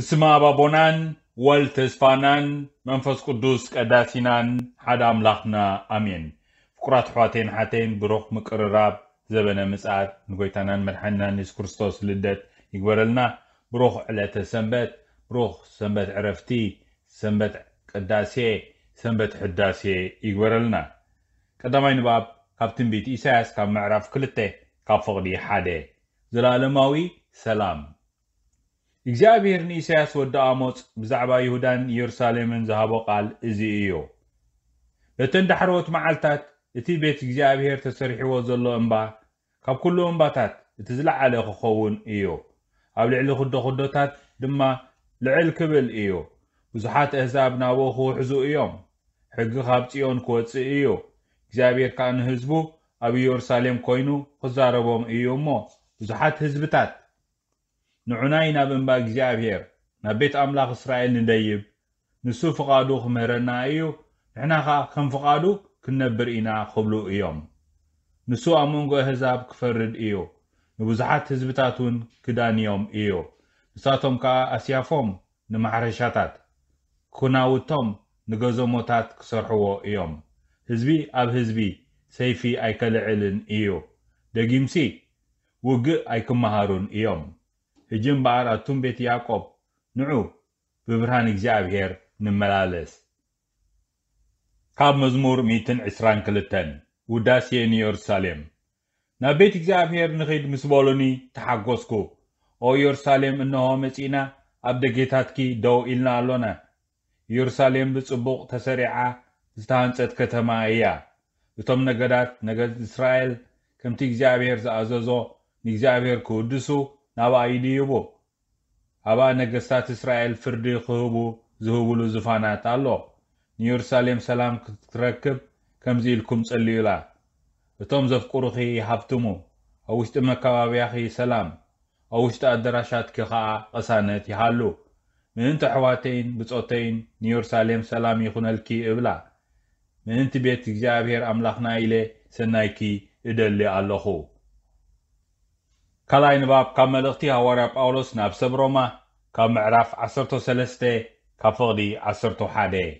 እስማ አባቦናን ወል ተስፋናን መንፈስ ቅዱስ ቀዳሲናን ሓደ ኣምላኽና ኣሜን ፍቁራት ኣሕዋተይን ሓተይን ብሩኽ ምቅርራብ ዘበነ ምጻት ንጎይታናን መድሓንናን የሱስ ክርስቶስ ልደት ይግበረልና ብሩኽ ዕለተ ሰንበት ብሩኽ ሰንበት ዕረፍቲ ሰንበት ቅዳሴ ሰንበት ሕዳሴ ይግበረልና ቀዳማይ ንባብ ካብ ትንቢት ኢሳያስ ካብ ምዕራፍ ክልተ ካብ ፍቕዲ ሓደ ዘለኣለማዊ ሰላም እግዚኣብሔር ንእስያስ ወዲ ኣሞፅ ብዛዕባ ይሁዳን ኢየሩሳሌምን ዝሃቦ ቃል እዚ እዩ በተን ዳሕርወት መዓልትታት እቲ ቤት እግዚኣብሔር ተሰሪሕዎ ዘሎ እምባ ካብ ኩሉ እምባታት እቲ ዝለዓለ ክኸውን እዩ ኣብ ልዕሊ ኩዶ ኩዶታት ድማ ልዕል ክብል እዩ ብዙሓት ኣህዛብ ናብኡ ክውሕዙ እዮም ሕጊ ካብ ጽዮን ክወፅእ እዩ እግዚኣብሔር ከዓ ንህዝቡ ኣብ ኢየሩሳሌም ኮይኑ ክዛረቦም እዩ እሞ ብዙሓት ህዝብታት ንዑናይ ናብ እምባ እግዚኣብሔር ናብ ቤት ኣምላኽ እስራኤል ንደይብ ንሱ ፍቓዱ ክምህረና እዩ ንሕና ኸ ከም ፍቓዱ ክንነብር ኢና ክብሉ እዮም ንሱ ኣብ መንጎ ህዛብ ክፈርድ እዩ ንብዙሓት ህዝብታት እውን ክዳንዮም እዩ ንሳቶም ከዓ ኣስያፎም ንማሕረሻታት ኩናውቶም ንገዘሞታት ክሰርሕዎ እዮም ህዝቢ ኣብ ህዝቢ ሰይፊ ኣይከልዕልን እዩ ደጊምሲ ውግእ ኣይክመሃሩን እዮም እጅ እምበኣር ኣቱም ቤት ያዕቆብ ንዑ ብብርሃን እግዚአብሔር ንመላለስ ካብ መዝሙር 122 ውዳሴ ንኢየሩሳሌም ናብ ቤት እግዚአብሔር ንኽድ ምስ በሉኒ ተሓጐስኩ ኦ ኢየሩሳሌም እንሆ መጺእና ኣብ ደጌታትኪ ደው ኢልና ኣሎና ኢየሩሳሌም ብጽቡቕ ተሰሪዓ ዝተሃንጸት ከተማ እያ እቶም ነገዳት ነገድ እስራኤል ከምቲ እግዚኣብሔር ዝኣዘዞ ንእግዚኣብሔር ክውድሱ نبا ایدیو بو هبا نگستات اسرائیل فردی خوبو زهوبو لزفانات اللو نیور سالیم سلام کترکب کمزیل کمس اللیولا بتوم زفکرو خیی حفتمو اوشت مکوابی اخی سلام اوشت ادراشات که خواه قصانتی حالو من انت حواتین بزوتین نیور سالیم سلام یخونل کی ابلا من انت بیت جابیر املاخنا ایلی سنائی کی ادلی اللو خو ካልኣይ ንባብ ካብ መልእኽቲ ሃዋርያ ጳውሎስ ናብ ሰብ ሮማ ካብ ምዕራፍ 13 ካብ ፍቕዲ 11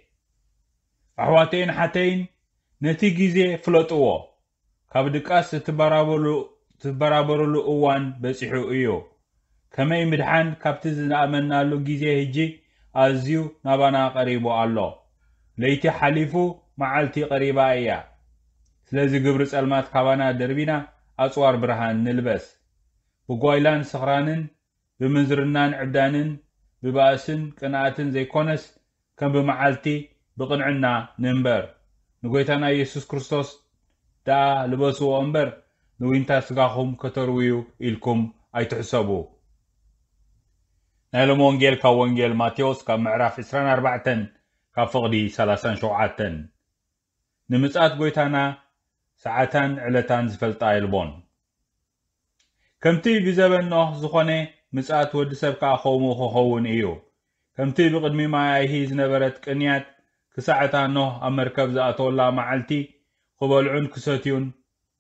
ኣሕዋተይን ሓተይን ነቲ ግዜ ፍለጥዎ ካብ ድቃስ ዝትበራበሩሉ እዋን በፂሑ እዩ ከመይ ምድሓን ካብቲ ዝነኣመናሉ ግዜ ህጂ ኣዝዩ ናባና ቀሪቡ ኣሎ ለይቲ ሓሊፉ መዓልቲ ቀሪባ እያ ስለዚ ግብሪ ጸልማት ካባና ደርቢና ኣፅዋር ብርሃን ንልበስ ብጓይላን ስኽራንን ብምንዝርናን ዕብዳንን ብባእስን ቅንኣትን ዘይኮነስ ከም ብመዓልቲ ብቕንዕና ንእምበር ንጎይታና ኢየሱስ ክርስቶስ ደኣ ልበስዎ እምበር ንውይንታት ስጋኹም ከተርውዩ ኢልኩም ኣይትሕሰቡ ናይ ሎም ወንጌል ካብ ወንጌል ማቴዎስ ካብ ምዕራፍ 24 ካብ ፍቕዲ 37 ንምጻት ጎይታና ሰዓታን ዕለታን ዝፈልጣ የልቦን كمتي بزبن نوح زخوني مسات ود سب كا خومو خوون ايو كمتي بقدمي ما يهي زنبرت كنيات كساعتا نوح امركب زاتو لا معلتي خبالعون كساتيون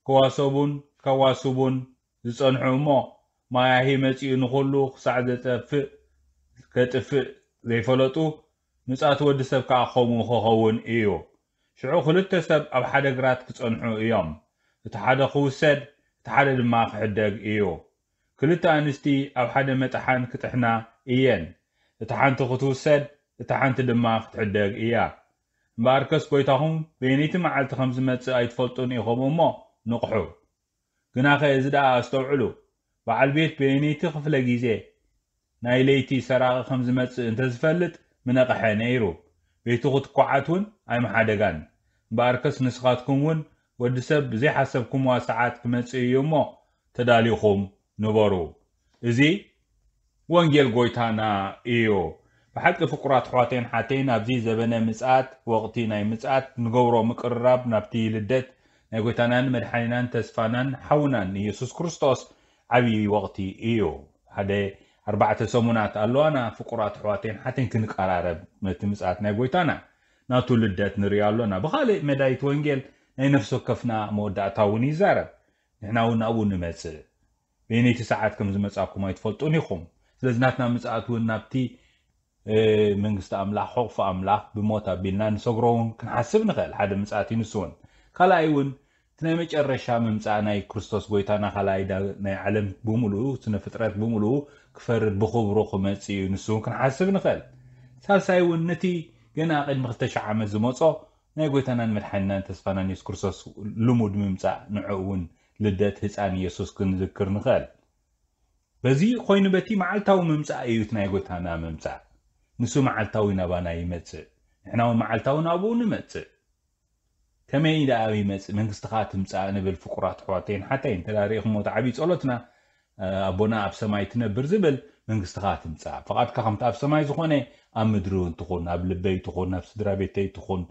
كواسوبون كواسوبون زنحو مو ما يهي مسي نخلو خساعدة تف كتف زيفلتو مسات ود سب كا خومو خوون ايو شعو خلت سب اب حدقرات كسنحو ايام تحدقو سد تحدد ما خدق إيو كل تانستي أو حد متحان كتحنا إيان تحان تخطو سد تحان تدما خدق إيا باركس قويتهم بينيت مع التخمس متس أيت فلتون إخوم ما نقحو كنا خيزد أستوعلو بعل بيت بينيت خفل جيزة نايليتي سراغ خمس متس انتزفلت من ايرو بيتو قد قعتون أي محادقان باركس نسخاتكم ون ወዲ ሰብ ብዘይሓሰብኩምዋ ሰዓት ክመፅእ እዩ እሞ ተዳሊኹም ንበሩ እዚ ወንጌል ጎይታና እዩ ብሓቂ ፍቁራት ኣሕዋተይን ሓተይን ኣብዚ ዘበነ ምፅኣት ወቕቲ ናይ ምፅኣት ንገብሮ ምቅርራብ ናብቲ ልደት ናይ ጎይታናን መድሓኒናን ተስፋናን ሓውናን ንኢየሱስ ክርስቶስ ዓብዪ ወቕቲ እዩ ሓደ ኣርባዕተ ሰሙናት ኣለዋና ፍቁራት ኣሕዋተይን ሓተይን ክንቀራረብ ነቲ ምፅኣት ናይ ጎይታና ናቱ ልደት ንሪኦ ኣሎና ብካልእ መዳይቲ ወንጌል ናይ ነፍሲ ወከፍና መወዳእታ እውን ይዛረብ ንሕና እውን ናብኡ ንመፅእ በየነይቲ ሰዓት ከም ዝመፃኩም ኣይትፈልጡን ኢኹም ስለዚ ናትና ምፅኣት እውን ናብቲ መንግስቲ ኣምላኽ ሕቕፉ ኣምላኽ ብሞት ኣቢልና ንሰግሮ እውን ክንሓስብ ንኽእል ሓደ ምፅኣት እዩ ንሱ እውን ካልኣይ እውን እቲ ናይ መጨረሻ ምምፃእ ናይ ክርስቶስ ጎይታና ካልኣይ ናይ ዓለም ብምሉኡ ስነ ፍጥረት ብምሉኡ ክፈርድ ብክብሩ ክመፅ እዩ ንስ እውን ክንሓስብ ንኽእል ሳልሳይ እውን ነቲ ገና ቅድሚ 2ልተ ዓመት ዝመፆ ናይ ጎይታናን መድሓንናን ተስፋናን የሱስ ክርስቶስ ልሙድ ምምፃእ ንዕ እውን ልደት ህፃን ኢየሱስ ክንዝክር ንኽእል በዚ ኮይኑ በቲ መዓልታዊ ምምፃእ እዩት ናይ ጎይታና ምምፃእ ንሱ መዓልታዊ ናባና ይመፅእ ንሕና እውን መዓልታዊ ናብኡ ንመፅእ ከመይ ደኣ ይመፅእ መንግስትኻ ትምፃእ ንብል ፍቁራት ኣሕዋተይን ሓተይን ተዳሪኢኹሞ ዓብዪ ፀሎትና ኣቦና ኣብ ሰማይ ትነብር ዝብል መንግስትኻ ትምፃእ ፍቓድካ ከምቲ ኣብ ሰማይ ዝኾነ ኣብ ምድሪ እውን ትኹን ኣብ ልበይ ትኹን ኣብ ስድራ ቤተይ ትኹን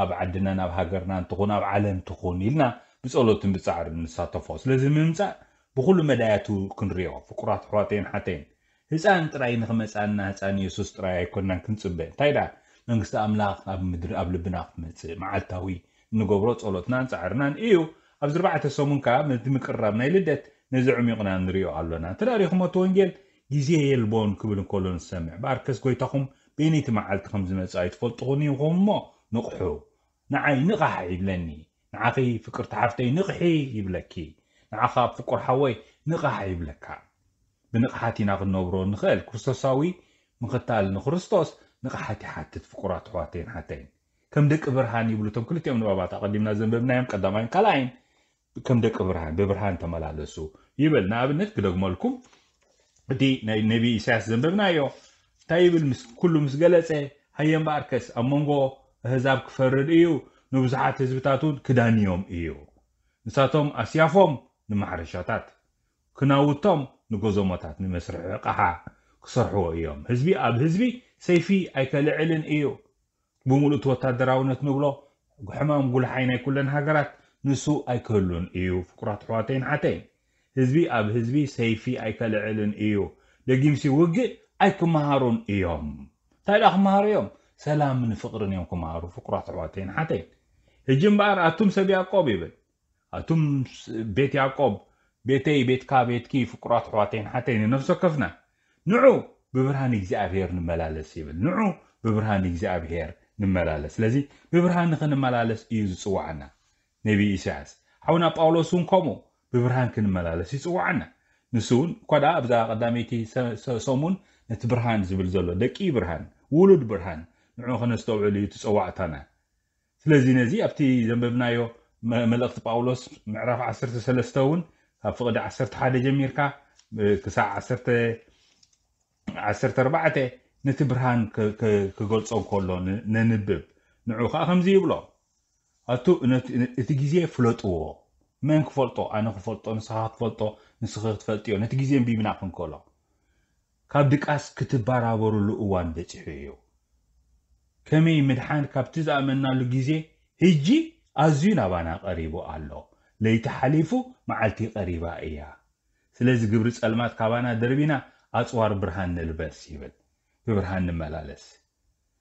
ኣብ ዓድናን ኣብ ሃገርናን ትኹን ኣብ ዓለም ትኹን ኢልና ብጸሎትን ብጻዕርን ንሳተፎ ስለዚ ምምፃእ ብኩሉ መዳያቱ ክንሪኦ ፍቁራት ኣሕዋተይን ሓተይን ህፃን ጥራይ ንክመፃና ህፃን የሱስ ጥራይ ኣይኮንናን ክንፅበእ እንታይ ደኣ መንግስቲ ኣምላኽ ኣብ ምድሪ ኣብ ልብና ክመፅእ መዓልታዊ ንገብሮ ጸሎትናን ፃዕርናን እዩ ኣብዚ ርባዕተ ሰሙን ከዓ ነቲ ምቅራብ ናይ ልደት ነዚ ዕሚቕና ንሪኦ ኣለና ተዳሪኹም እቲ ወንጌል ግዜ የልቦን ክብል እንከሎ ንሰምዕ በኣርከስ ጎይታኹም በኒቲ መዓልቲ ከም ዝመፅእ ኣይትፈልጥኹን ኢኹም እሞ نقحو نعي نقح يبلني نعاقي فكر تعرفتي نقحي يبلكي نعاقا فكر حوي نقح يبلكا بنقحاتي ناغ نوبرو نخيل كرستوساوي من قتال نخرستوس نقحاتي حاتت فكرات حواتين حاتين كم دك برهان يبلو تم كل تيوم نبابات أقدمنا زنبب نايم قدامين كلاين كم دك برهان ببرهان تمال على سو يبل نعاب بنت قدق مالكم دي نبي إساس زنبب نايو تايبل مس كل مسجلسة هيا مباركس أمونغو هزاب كفرد ايو نبزحات هزبتاتو كدانيوم ايو نساتهم اسيافهم نمحرشاتات كناوتهم نقوزوماتات نمسرح قحا كسرحوا ايوم هزبي اب هزبي سيفي اي كالعلن ايو بمولو توتا دراونت نقلو حمام قول حيني كلن هاقرات نسو اي كلون ايو فكرات حواتين حتين هزبي اب هزبي سيفي اي كالعلن ايو لقيمسي وقي اي كمهارون ايوم تايل اخ مهار ايوم سلام من فقر يومكم عارف فقرة عواتين حتين هجيم بار أتوم سب يعقوب يبل أتوم بيت يعقوب بيتي بيت كا بيت كي فقرة عواتين حتين نفس كفنا نوعو ببرهان إجزاء بهير نملالس يبل نوعو ببرهان إجزاء بهير نملالس لذي ببرهان نخن ملالس يوز سوعنا نبي إيشاس حونا باولوسون كومو ببرهان كن ملالس يسوعنا نسون قدا أبدا قدامي تي سومون نتبرهان زبل زلو دكي برهان ولد برهان ንዑ ከነስተውዕሉ እዩ ትፀዋዕታና ስለዚ ነዚ ኣብቲ ዘንበብናዮ መልእኽቲ ጳውሎስ ምዕራፍ 13 እውን ካብ ፍቕዲ 11 ጀሚርካ ክሳብ 14 ነቲ ብርሃን ክገልፆ ከሎ ነንብብ ንዑ ከዓ ከምዚ ይብሎ እቲ ግዜ ፍለጥዎ መን ክፈልጦ ኣነ ክፈልጦ ንስኻ ክትፈልጦ ንስኺ ክትፈልጥዮ ነቲ ግዜ ንቢብና ክንከሎ ካብ ድቃስ ክትባራበሩሉ እዋን በፂሑ እዩ كمي مدحان كابتزا منا لجيزي هجي أزينا بانا قريبو الله لي تحليفو مع التي قريبا إيا سلز قبرس ألمات كابانا دربينا أصوار برهان نلبس يبل ببرهان ملالس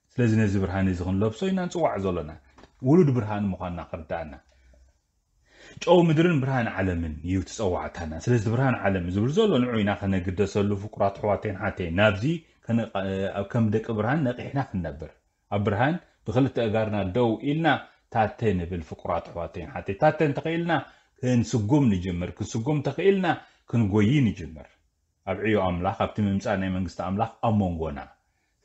سلز نز برهان نزغن لبسوين أنسو عزولنا ولود برهان مخان نقردانا جو مدرن برهان عالمين يوتس أوعتانا سلز برهان عالم زبرزولو نعوينا خنا قدسو لفقرات حواتين حاتين نابزي كم دك برهان نقحنا خنا بره أبرهان بخلت أجارنا دو إلنا تاتين بالفقرات حواتين حتى تاتين تقيلنا كن سجوم نجمر كن سجوم تقيلنا كن جويين نجمر أبعيو أملاك أبتم مسألة من قصة أملاك أمونغونا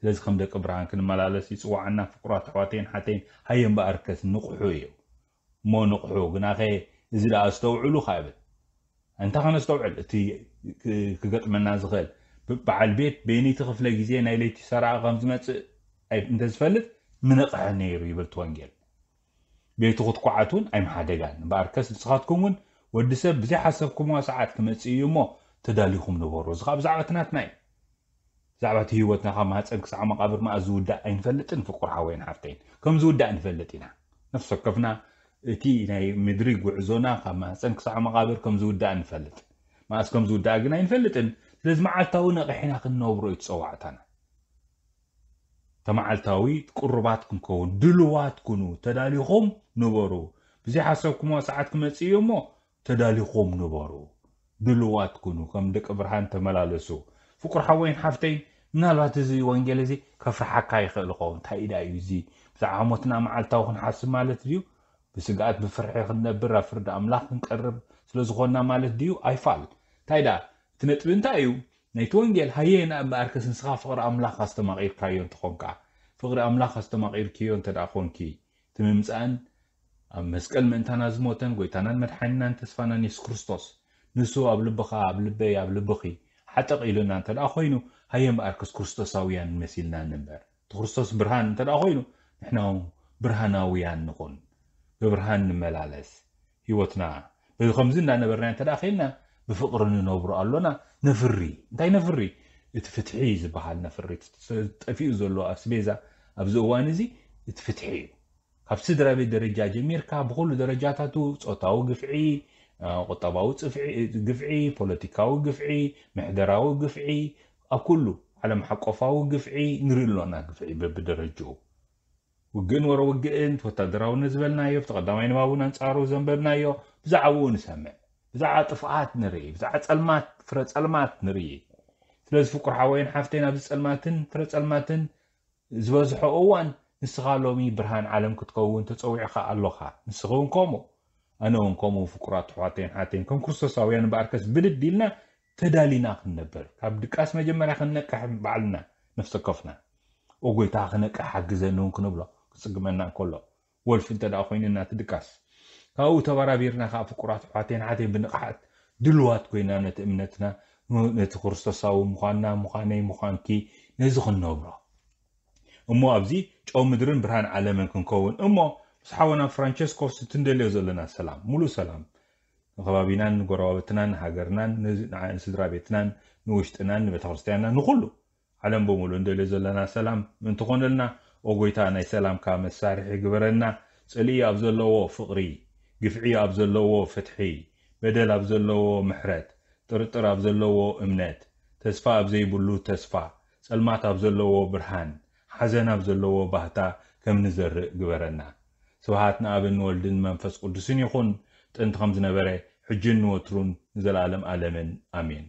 لازم خمدك أبرهان كن ملالس يسوع عنا فقرات حواتين حتى هاي مباركس نقحيو ما نقحيو قنا خي إذا أستوى علو خايب أنت خن أستوى علو تي كقط من نازغل بعد البيت بيني تخف لجزيه نايلتي سرعة خمس مئة أي أنت تفلت من قحني يبل توانجيل بيتوخذ قعتون أي محادقان باركس تسخاتكمون ودسب زي حسبكم وساعات كما تسيو مو تداليكم نبور وزغاب زعبتنات ماي زعبت هيوتنا خام هاتس أنكس عما قابر ما أزود دا أين فلتن فقر حوين حفتين كم زود دا أين فلتنا نفس كفنا تي ناي مدريق وعزونا خام هاتس أنكس قابر كم زود دا أين ما أس زود دا أين لازم عالتاونا غحينا خنوبرو يتسوعتنا ተመዓልታዊ ቁርባት ክንከውን ድልዋት ኩኑ ተዳሊኹም ንበሩ ብዘይሓሰብኩሞ ሰዓት ክመፅ እዩ እሞ ተዳሊኹም ንበሩ ድልዋት ኩኑ ከም ደቂ ብርሃን ተመላለሱ ፍቁር ሓወይን ሓፍተይን ምናልባት እዚ ወንጌል እዚ ከፍርሓካ ይኽእል ኾ እንታይ ኢዳ እዩ እዚ ብዛዕባ ሞትና መዓልታዊ ክንሓስብ ማለት ድዩ ብስጋኣት ብፍርሒ ክንነብር ኣብ ፍርዲ ኣምላኽ ክንቀርብ ስለዝኾንና ማለት ድዩ ኣይፋል እንታይ ዳ እቲ ነጥቢ እንታይ እዩ نيت ونجل هايين ام أركسن صغار فقر أملاخ أستمغير كايون تخونكا فقر أملاخ أستمغير كيون تدعخون كي تممزان أم مسكال من تناز موتن قوي تنان مدحنان تسفانا نيس كرستوس نسو أب بخا أب لبي أب لبخي حتى قيلو نان تدعخوينو هايين أركس كرستوس أويان مسيلنا نمبر تخرستوس برهان تدعخوينو نحن برهان أويان نخون ببرهان نملالس هيوتنا بذخمزين لأن برهان تدعخينا بفقر ننبر ألونا نفري داي نفري اتفتحي زبحال نفري تفيو زولو أسبيزا أبزوان زي اتفتحي كاب سدرا بي درجة جميل كاب غول درجاتاتو تسوتاو قفعي قطباو قفعي بوليتيكاو قفعي محدراو قفعي أكلو على محقفاو قفعي نريلونا قفعي بدرجو وقن ورا وقن وتدراو نزبلنايو تقدمين ما بونا نسارو زنبلنايو بزعوون سمع بزعه طفعات نري بزعه صلمات فر صلمات نري ثلاث فقر حوين حفتين ابز صلماتن فر صلماتن زوزحو اوان نسغالومي برهان عالم كتكون تصويعخا اللوخا نسغون كومو انا ونكومو فقرات حواتين حاتين كم كرستوس اويان باركس بدديلنا تدالينا كنبر كاب دقاس ما جمرنا كنقح بعلنا نفس كفنا وقوي تاخنك حق زنون كنبلو كسقمنا كله ولف انت دا اخوين تدكاس ካብኡ ተባራቢርና ከዓ ፍቁራት ኣሕዋተይን ሓትን ብንቕሓት ድልዋት ኮይና ነቲ እምነትና ነቲ ክርስቶሳዊ ምዃንና ምዃነይ ምዃንኪ ነዚ ክንነብሮ እሞ ኣብዚ ጨው ምድርን ብርሃን ዓለምን ክንከውን እሞ ምስ ፍራንቸስኮስ እትንደልዮ ዘለና ሰላም ሙሉእ ሰላም ንከባቢናን ንጎረባበትናን ንሃገርናን ንስድራ ቤትናን ንውሽጥናን ንቤተክርስትያንና ንኩሉ ዓለም ብሙሉ እንደልዮ ዘለና ሰላም እንትኾነልና ኦጎይታ ናይ ሰላምካ መሳርሒ ግበረና ፅልኢ ኣብ ዘለዎ ፍቕሪ ግፍዒ ኣብ ዘለዎ ፍትሒ በደል ኣብ ዘለዎ ምሕረት ጥርጥር ኣብ ዘለዎ እምነት ተስፋ ኣብ ዘይብሉ ተስፋ ጸልማት ኣብ ዘለዎ ብርሃን ሓዘን ኣብ ዘለዎ ባህታ ከም ንዘርእ ግበረና ስብሃት ንኣብን ወልድን መንፈስ ቅዱስን ይኹን ጥንቲ ከም ዝነበረ ሕጅን ንወትሩን ንዘለዓለም ኣለምን ኣሜን